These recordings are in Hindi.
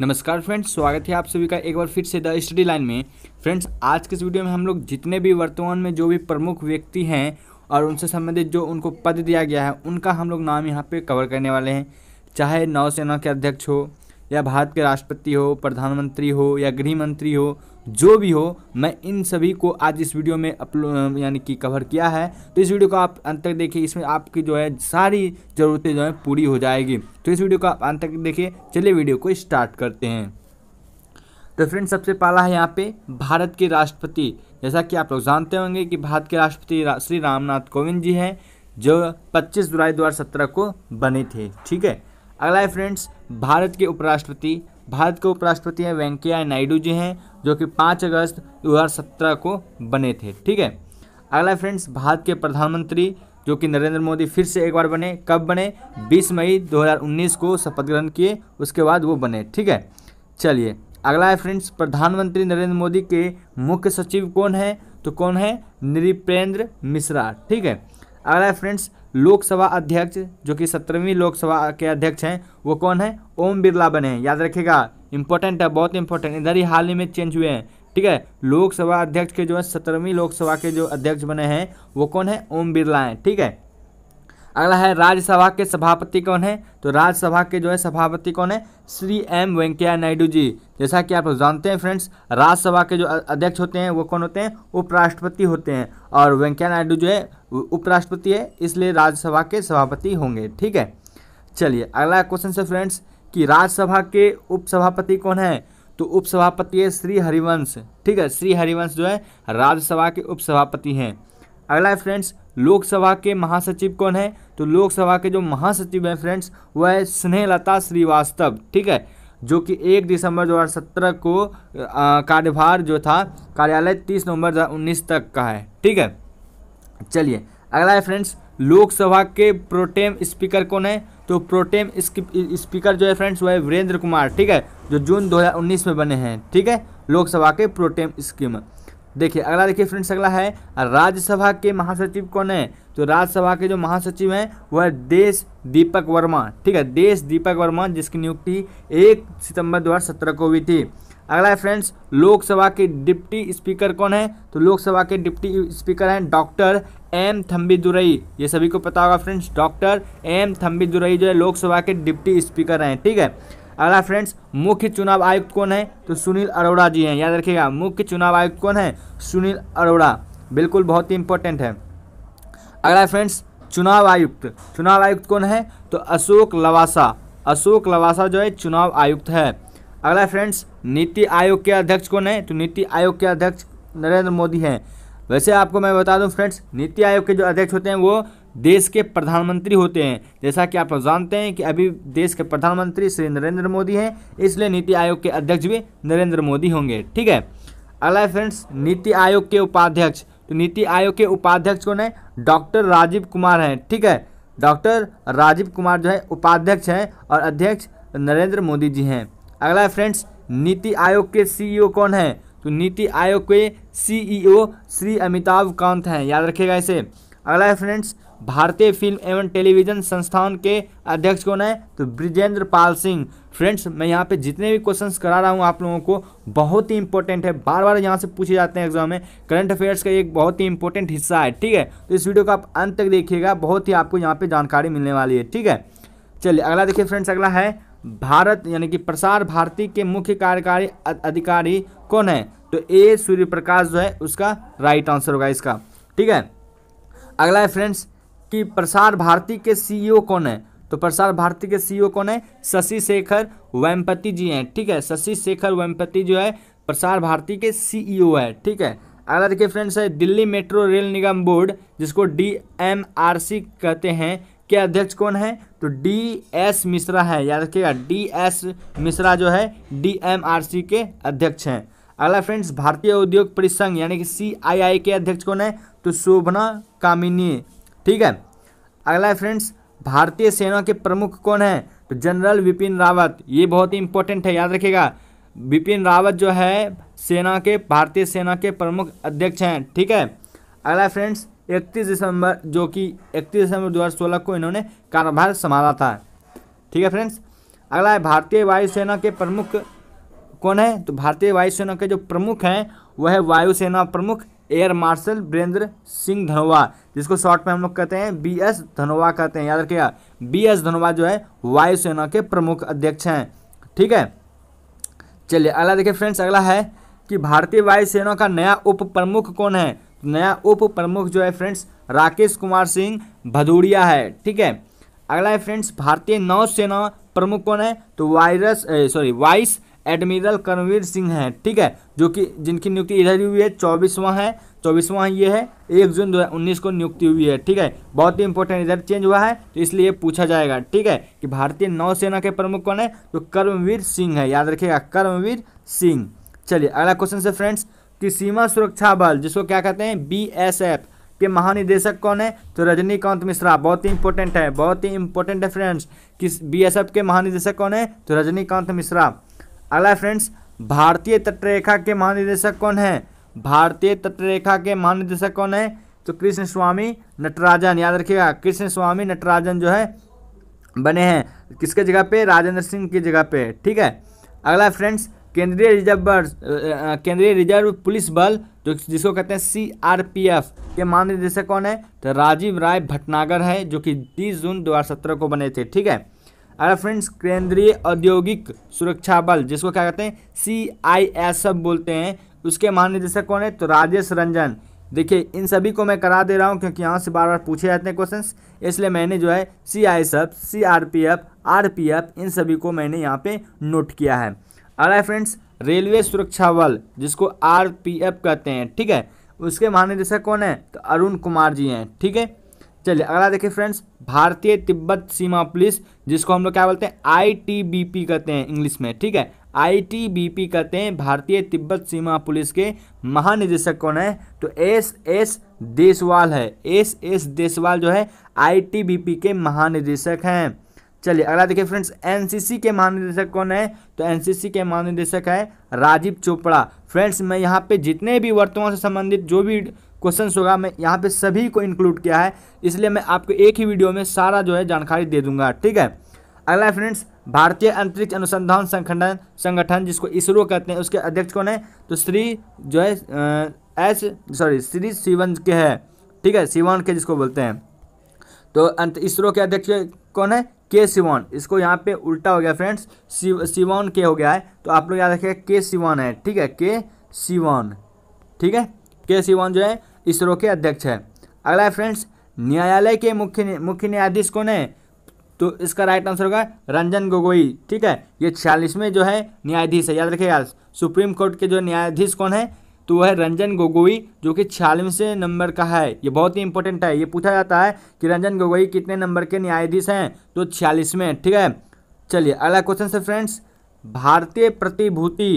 नमस्कार फ्रेंड्स स्वागत है आप सभी का एक बार फिर से द स्टडी लाइन में फ्रेंड्स आज के इस वीडियो में हम लोग जितने भी वर्तमान में जो भी प्रमुख व्यक्ति हैं और उनसे संबंधित जो उनको पद दिया गया है उनका हम लोग नाम यहाँ पे कवर करने वाले हैं चाहे नौसेना के अध्यक्ष हो या भारत के राष्ट्रपति हो प्रधानमंत्री हो या गृह मंत्री हो जो भी हो मैं इन सभी को आज इस वीडियो में अपलोड यानी कि कवर किया है तो इस वीडियो को आप अंत तक देखिए इसमें आपकी जो है सारी ज़रूरतें जो है पूरी हो जाएगी तो इस वीडियो को आप अंत तक देखिए चलिए वीडियो को स्टार्ट करते हैं तो फ्रेंड सबसे पहला है यहाँ पे भारत के राष्ट्रपति जैसा कि आप लोग जानते होंगे कि भारत के राष्ट्रपति रा, श्री रामनाथ कोविंद जी हैं जो 25 जुलाई 2017 को बने थे ठीक है अगला है फ्रेंड्स भारत के उपराष्ट्रपति भारत के उपराष्ट्रपति हैं वेंकैया नायडू जी हैं जो कि पाँच अगस्त दो को बने थे ठीक है अगला फ्रेंड्स भारत के प्रधानमंत्री जो कि नरेंद्र मोदी फिर से एक बार बने कब बने 20 मई 2019 को शपथ ग्रहण किए उसके बाद वो बने ठीक है चलिए अगला है फ्रेंड्स प्रधानमंत्री नरेंद्र मोदी के मुख्य सचिव कौन है तो कौन है नृपेंद्र मिश्रा ठीक है अगला है फ्रेंड्स लोकसभा अध्यक्ष जो कि सत्रहवीं लोकसभा के अध्यक्ष हैं वो कौन है ओम बिरला बने याद रखिएगा इंपॉर्टेंट है बहुत इंपॉर्टेंट इधर ही हाल ही में चेंज हुए हैं ठीक है लोकसभा अध्यक्ष के जो है सत्रहवीं लोकसभा के जो अध्यक्ष बने हैं वो कौन है ओम बिरला हैं ठीक है अगला है राज्यसभा के सभापति कौन है तो राज्यसभा के जो है सभापति कौन है श्री एम वेंकैया नायडू जी जैसा कि आप लोग जानते हैं फ्रेंड्स राज्यसभा के जो अध्यक्ष होते हैं वो कौन होते हैं उपराष्ट्रपति होते हैं और वेंकैया नायडू जो है उपराष्ट्रपति है इसलिए राज्यसभा के सभापति होंगे ठीक है चलिए अगला क्वेश्चन से फ्रेंड्स कि राज्यसभा के उपसभापति कौन है तो उपसभापति है श्री हरिवंश ठीक है श्री हरिवंश जो है राज्यसभा के उपसभापति हैं अगला है फ्रेंड्स लोकसभा के महासचिव कौन है तो लोकसभा के जो महासचिव हैं फ्रेंड्स वह है स्नेहलता श्रीवास्तव ठीक है जो कि एक दिसंबर 2017 को कार्यभार जो था कार्यालय 30 नवंबर 2019 तक का है ठीक है चलिए अगला है फ्रेंड्स लोकसभा के प्रोटेम स्पीकर कौन है तो प्रोटेम स्पीकर जो है फ्रेंड्स वो है वीरेंद्र कुमार ठीक है जो जून 2019 में बने हैं ठीक है लोकसभा के प्रोटेम स्कीम देखिए अगला देखिए फ्रेंड्स अगला है राज्यसभा के महासचिव कौन है तो राज्यसभा के जो महासचिव हैं वह देश दीपक वर्मा ठीक है देश दीपक वर्मा जिसकी नियुक्ति एक सितंबर दो को हुई थी अगला है फ्रेंड्स लोकसभा के डिप्टी स्पीकर कौन है तो लोकसभा के डिप्टी स्पीकर हैं डॉक्टर एम थम्बीदुरई ये सभी को पता होगा फ्रेंड्स डॉक्टर एम थम्बीदुरई जो है लोकसभा के डिप्टी स्पीकर हैं ठीक है अगला फ्रेंड्स मुख्य चुनाव आयुक्त कौन है तो सुनील अरोड़ा जी हैं याद रखिएगा मुख्य चुनाव आयुक्त कौन है सुनील अरोड़ा बिल्कुल बहुत ही इंपॉर्टेंट है अगला फ्रेंड्स चुनाव आयुक्त चुनाव आयुक्त कौन है तो अशोक लवासा अशोक लवासा जो है चुनाव आयुक्त है अगला फ्रेंड्स नीति आयोग के अध्यक्ष कौन है तो नीति आयोग के अध्यक्ष नरेंद्र मोदी हैं वैसे आपको मैं बता दूं फ्रेंड्स नीति आयोग के जो अध्यक्ष होते हैं वो देश के प्रधानमंत्री होते हैं जैसा कि आप जानते हैं कि अभी देश के प्रधानमंत्री श्री नरेंद्र मोदी हैं इसलिए नीति आयोग के अध्यक्ष भी नरेंद्र मोदी होंगे ठीक है अगला फ्रेंड्स नीति आयोग के उपाध्यक्ष तो नीति आयोग के उपाध्यक्ष कौन है डॉक्टर राजीव कुमार हैं ठीक है डॉक्टर राजीव कुमार जो है उपाध्यक्ष हैं और अध्यक्ष नरेंद्र मोदी जी हैं अगला फ्रेंड्स नीति आयोग के सीईओ e कौन है तो नीति आयोग के सीईओ e श्री अमिताभ कांत हैं याद रखिएगा इसे अगला है फ्रेंड्स भारतीय फिल्म एवं टेलीविजन संस्थान के अध्यक्ष कौन है तो ब्रिजेंद्र पाल सिंह फ्रेंड्स मैं यहाँ पे जितने भी क्वेश्चंस करा रहा हूँ आप लोगों को बहुत ही इंपॉर्टेंट है बार बार यहाँ से पूछे जाते हैं एग्जाम में करंट अफेयर्स का एक बहुत ही इंपॉर्टेंट हिस्सा है ठीक है तो इस वीडियो को आप अंत तक देखिएगा बहुत ही आपको यहाँ पर जानकारी मिलने वाली है ठीक है चलिए अगला देखिए फ्रेंड्स अगला है भारत यानी कि प्रसार भारती के मुख्य कार्यकारी अधिकारी कौन है तो ए सूर्य प्रकाश जो है उसका राइट आंसर होगा इसका ठीक है अगला है फ्रेंड्स कि प्रसार भारती के सीईओ e कौन है तो प्रसार भारती के सीईओ e कौन है शशि शेखर वेम्पति जी हैं ठीक है शशि शेखर वेम्पति जो है प्रसार भारती के सीईओ e है ठीक है अगला देखिए फ्रेंड्स है दिल्ली मेट्रो रेल निगम बोर्ड जिसको डी कहते हैं के अध्यक्ष कौन है तो डी एस मिश्रा है याद रखिएगा डी एस मिश्रा जो है डी एम आर सी के अध्यक्ष हैं अगला फ्रेंड्स भारतीय उद्योग परिसंघ यानी कि सी आई आई के अध्यक्ष कौन है तो शोभना कामिनी ठीक है अगला फ्रेंड्स भारतीय सेना के प्रमुख कौन है तो जनरल विपिन रावत ये बहुत ही इंपॉर्टेंट है याद रखिएगा विपिन रावत जो है सेना के भारतीय सेना के प्रमुख अध्यक्ष हैं ठीक है अगला फ्रेंड्स इकतीस दिसंबर जो कि इकतीस दिसंबर 2016 को इन्होंने कार्यभार संभाला था ठीक है फ्रेंड्स अगला है भारतीय वायुसेना के प्रमुख कौन है तो भारतीय वायुसेना के जो प्रमुख हैं वह है वायुसेना प्रमुख एयर मार्शल बीरेंद्र सिंह धनोवा जिसको शॉर्ट में हम लोग कहते हैं बी एस धनोवा कहते हैं याद रखिएगा बी एस धनोवा जो है वायुसेना के प्रमुख अध्यक्ष हैं ठीक है चलिए अगला देखिए फ्रेंड्स अगला है कि भारतीय वायुसेना का नया उप प्रमुख कौन है नया उप प्रमुख जो है फ्रेंड्स राकेश कुमार सिंह भदौरिया है ठीक है अगला है फ्रेंड्स भारतीय नौसेना प्रमुख कौन है तो virus sorry vice admiral Karambir Singh हैं ठीक है जो कि जिनकी नियुक्ति इधर ही हुई है चौबीसवां है चौबीसवां ये है एक जून दो उन्नीस को नियुक्ति हुई है ठीक है बहुत ही इंपॉर्टेंट इधर चेंज हुआ है तो इसलिए पूछा जाएगा ठीक है कि भारतीय नौसेना के प्रमुख कौन है तो कर्मवीर सिंह है याद रखिएगा कर्मवीर सिंह चलिए अगला क्वेश्चन से फ्रेंड्स कि सीमा सुरक्षा बल जिसको क्या कहते हैं बीएसएफ के महानिदेशक कौन है तो रजनीकांत मिश्रा बहुत ही इंपॉर्टेंट है बहुत ही इंपॉर्टेंट है फ्रेंड्स किस बीएसएफ के महानिदेशक कौन है तो रजनीकांत मिश्रा अगला फ्रेंड्स भारतीय तटरेखा के महानिदेशक कौन है भारतीय तटरेखा के महानिदेशक कौन है तो कृष्ण स्वामी नटराजन याद रखिएगा कृष्ण स्वामी नटराजन जो है बने हैं किसके जगह पे राजेंद्र सिंह की जगह पे ठीक है अगला फ्रेंड्स केंद्रीय रिजर्व बल केंद्रीय रिजर्व पुलिस बल जो जिसको कहते हैं सीआरपीएफ के महानिदेशक कौन है तो राजीव राय भटनागर है जो कि 30 जून 2017 को बने थे ठीक है अरे फ्रेंड्स केंद्रीय औद्योगिक सुरक्षा बल जिसको क्या कहते हैं सी आई एस एफ बोलते हैं उसके महानिदेशक कौन है तो राजेश रंजन देखिए इन सभी को मैं करा दे रहा हूँ क्योंकि यहाँ से बार बार पूछे जाते हैं क्वेश्चन इसलिए मैंने जो है C I S F C R P F R P F इन सभी को मैंने यहाँ पे नोट किया है अगला फ्रेंड्स रेलवे सुरक्षा बल जिसको एफ कहते हैं ठीक है उसके महानिदेशक कौन है तो अरुण कुमार जी हैं ठीक है चलिए अगला देखिए फ्रेंड्स भारतीय तिब्बत सीमा पुलिस जिसको हम लोग क्या बोलते हैं आईटीबीपी कहते हैं इंग्लिश में ठीक है आईटीबीपी कहते हैं भारतीय तिब्बत सीमा पुलिस के महानिदेशक कौन है तो एस एस देसवाल है एस एस देसवाल जो है आईटीबीपी के महानिदेशक हैं चलिए अगला देखिए फ्रेंड्स एनसीसी के महानिदेशक कौन है तो एनसीसी के महानिदेशक है राजीव चोपड़ा फ्रेंड्स मैं यहाँ पे जितने भी वर्तमान से संबंधित जो भी क्वेश्चन होगा मैं यहाँ पे सभी को इंक्लूड किया है इसलिए मैं आपको एक ही वीडियो में सारा जो है जानकारी दे दूंगा ठीक है अगला फ्रेंड्स भारतीय अंतरिक्ष अनुसंधान संगठन संगठन जिसको इसरो कहते हैं उसके अध्यक्ष कौन है तो श्री जो है एस सॉरी श्री शिवन के है ठीक है शिवन के जिसको बोलते हैं तो इसरो के अध्यक्ष कौन है के सिवान इसको यहाँ पे उल्टा हो गया फ्रेंड्स सिवान के हो गया है तो आप लोग याद रखिएगा के सिवान है ठीक है के सिवान ठीक है के सिवान जो है इसरो के अध्यक्ष है अगला है फ्रेंड्स न्यायालय के मुख्य मुख्य न्यायाधीश कौन है तो इसका राइट आंसर होगा रंजन गोगोई ठीक है ये छियालीसवें जो है न्यायाधीश है याद रखिएगा सुप्रीम कोर्ट के जो न्यायाधीश कौन है तो वह रंजन गोगोई जो कि छियालीसवें नंबर का है ये बहुत ही इंपॉर्टेंट है ये पूछा जाता है कि रंजन गोगोई कितने नंबर के न्यायाधीश हैं तो छियालीसवें ठीक है चलिए अगला क्वेश्चन से फ्रेंड्स भारतीय प्रतिभूति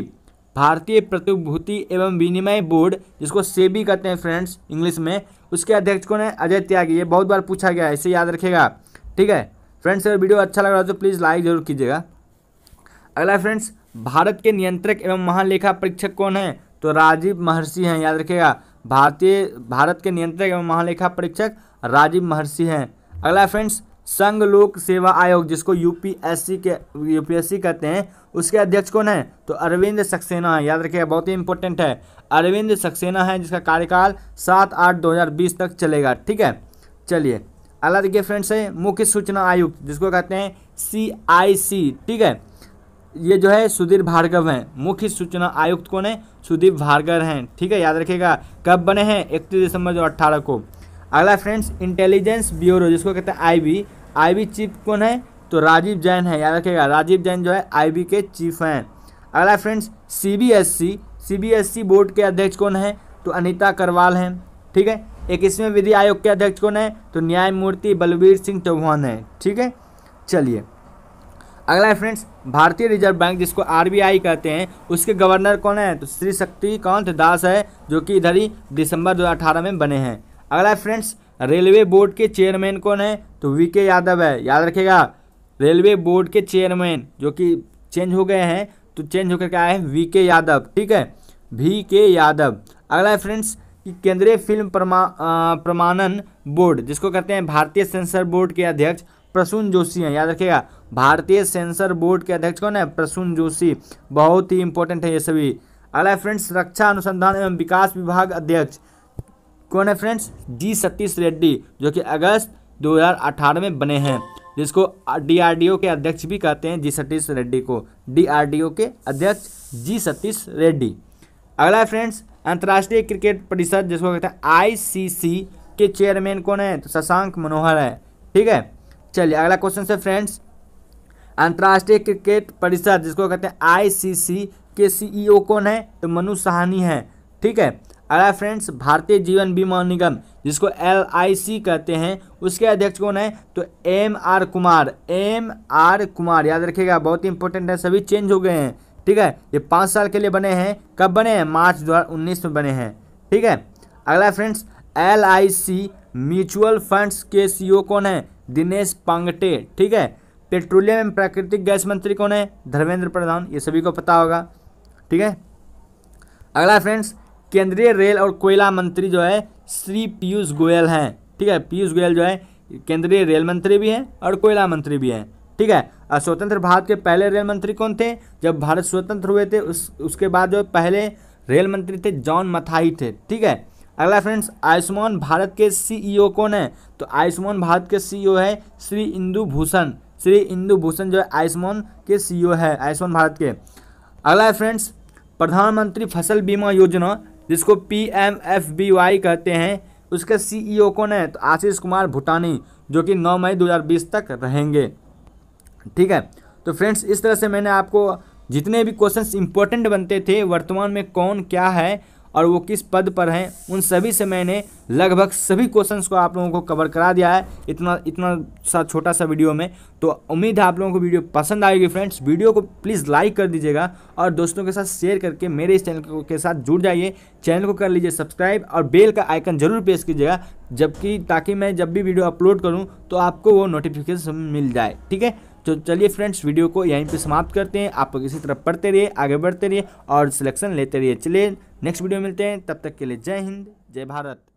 भारतीय प्रतिभूति एवं विनिमय बोर्ड जिसको सेबी कहते हैं फ्रेंड्स इंग्लिश में उसके अध्यक्ष कौन है अजय त्यागी ये बहुत बार पूछा गया है इसे याद रखेगा ठीक है फ्रेंड्स अगर वीडियो अच्छा लग रहा है तो प्लीज़ लाइक जरूर कीजिएगा अगला फ्रेंड्स भारत के नियंत्रक एवं महालेखा परीक्षक कौन है तो राजीव महर्षि हैं याद रखिएगा भारतीय भारत के नियंत्रक एवं महालेखा परीक्षक राजीव महर्षि हैं अगला फ्रेंड्स संघ लोक सेवा आयोग जिसको यूपीएससी के यूपीएससी कहते हैं उसके अध्यक्ष कौन है तो अरविंद सक्सेना है याद रखिएगा बहुत ही इंपॉर्टेंट है अरविंद सक्सेना है जिसका कार्यकाल सात आठ दो हज़ार बीस तक चलेगा ठीक है चलिए अगला देखिए फ्रेंड्स है मुख्य सूचना आयुक्त जिसको कहते हैं सी आई सी ठीक है ये जो है सुधीर भार्गव हैं मुख्य सूचना आयुक्त कौन है सुधीर भार्गव हैं ठीक है याद रखिएगा कब बने हैं इकतीस दिसंबर दो अट्ठारह को अगला फ्रेंड्स इंटेलिजेंस ब्यूरो जिसको कहते हैं आईबी आईबी चीफ कौन है तो राजीव जैन है याद रखिएगा राजीव जैन जो है आईबी के चीफ हैं अगला फ्रेंड्स एस सी बोर्ड के अध्यक्ष कौन है तो अनिता करवाल हैं ठीक है इक्कीसवें विधि आयोग के अध्यक्ष कौन है तो न्यायमूर्ति बलबीर सिंह चौहान हैं ठीक है चलिए अगला है फ्रेंड्स भारतीय रिजर्व बैंक जिसको आरबीआई कहते हैं उसके गवर्नर कौन है तो श्री शक्तिकांत दास है जो कि इधर ही दिसंबर 2018 में बने हैं अगला है फ्रेंड्स रेलवे बोर्ड के चेयरमैन कौन है तो वी के यादव है याद रखेगा रेलवे बोर्ड के चेयरमैन जो कि चेंज हो गए हैं तो चेंज होकर क्या है वी के यादव ठीक है वी के यादव अगला है फ्रेंड्स कि केंद्रीय फिल्म प्रमा प्रमाणन बोर्ड जिसको कहते हैं भारतीय सेंसर बोर्ड के अध्यक्ष प्रसून जोशी हैं याद रखिएगा भारतीय सेंसर बोर्ड के अध्यक्ष कौन है प्रसून जोशी बहुत ही इंपॉर्टेंट है ये सभी अगला फ्रेंड्स रक्षा अनुसंधान एवं विकास विभाग अध्यक्ष कौन है फ्रेंड्स जी सतीश रेड्डी जो कि अगस्त 2018 में बने हैं जिसको डीआरडीओ के अध्यक्ष भी कहते हैं जी सतीश रेड्डी को डीआरडीओ के अध्यक्ष जी सतीश रेड्डी अगला फ्रेंड्स अंतर्राष्ट्रीय क्रिकेट परिषद जिसको कहते हैं आईसीसी के चेयरमैन कौन है तो शशांक मनोहर है ठीक है चलिए अगला क्वेश्चन से फ्रेंड्स अंतर्राष्ट्रीय क्रिकेट परिषद जिसको कहते हैं आईसीसी के सीईओ e कौन है तो मनु सहानी है ठीक है अगला फ्रेंड्स भारतीय जीवन बीमा निगम जिसको एल कहते हैं उसके अध्यक्ष कौन है तो M R Kumar M R Kumar याद रखिएगा बहुत ही इंपॉर्टेंट है सभी चेंज हो गए हैं ठीक है ये पाँच साल के लिए बने हैं कब बने हैं मार्च दो में बने हैं ठीक है अगला फ्रेंड्स एल म्यूचुअल फंड्स के सी e कौन है दिनेश पांगटे ठीक है पेट्रोलियम एवं प्राकृतिक गैस मंत्री कौन है धर्मेंद्र प्रधान ये सभी को पता होगा ठीक है अगला फ्रेंड्स केंद्रीय रेल और कोयला मंत्री जो है श्री पीयूष गोयल हैं ठीक है पीयूष गोयल जो है केंद्रीय रेल मंत्री भी हैं और कोयला मंत्री भी हैं ठीक है और स्वतंत्र भारत के पहले रेल मंत्री कौन थे जब भारत स्वतंत्र हुए थे उस उसके बाद जो पहले रेल मंत्री थे जॉन मथाई थे ठीक है अगला फ्रेंड्स आयुष्मान भारत के सीईओ e कौन है तो आयुष्मान भारत के सीईओ e है श्री इंदु भूषण श्री इंदु भूषण जो है आयुष्मान के सीईओ e है आयुष्मान भारत के अगला फ्रेंड्स प्रधानमंत्री फसल बीमा योजना जिसको P M F B Y कहते हैं उसके सीईओ कौन है तो आशीष कुमार भूटानी जो कि 9 मई 2020 तक रहेंगे ठीक है तो फ्रेंड्स इस तरह से मैंने आपको जितने भी क्वेश्चंस इंपॉर्टेंट बनते थे वर्तमान में कौन क्या है और वो किस पद पर हैं उन सभी से मैंने लगभग सभी क्वेश्चंस को आप लोगों को कवर करा दिया है इतना इतना सा छोटा सा वीडियो में तो उम्मीद है आप लोगों को वीडियो पसंद आएगी फ्रेंड्स वीडियो को प्लीज़ लाइक कर दीजिएगा और दोस्तों के साथ शेयर करके मेरे इस चैनल के साथ जुड़ जाइए चैनल को कर लीजिए सब्सक्राइब और बेल का आइकन जरूर प्रेस कीजिएगा जबकि ताकि मैं जब भी वीडियो अपलोड करूँ तो आपको वो नोटिफिकेशन मिल जाए ठीक है तो चलिए फ्रेंड्स वीडियो को यहीं पे समाप्त करते हैं आप किसी तरफ तरह पढ़ते रहिए आगे बढ़ते रहिए और सिलेक्शन लेते रहिए चलिए नेक्स्ट वीडियो मिलते हैं तब तक के लिए जय हिंद जय भारत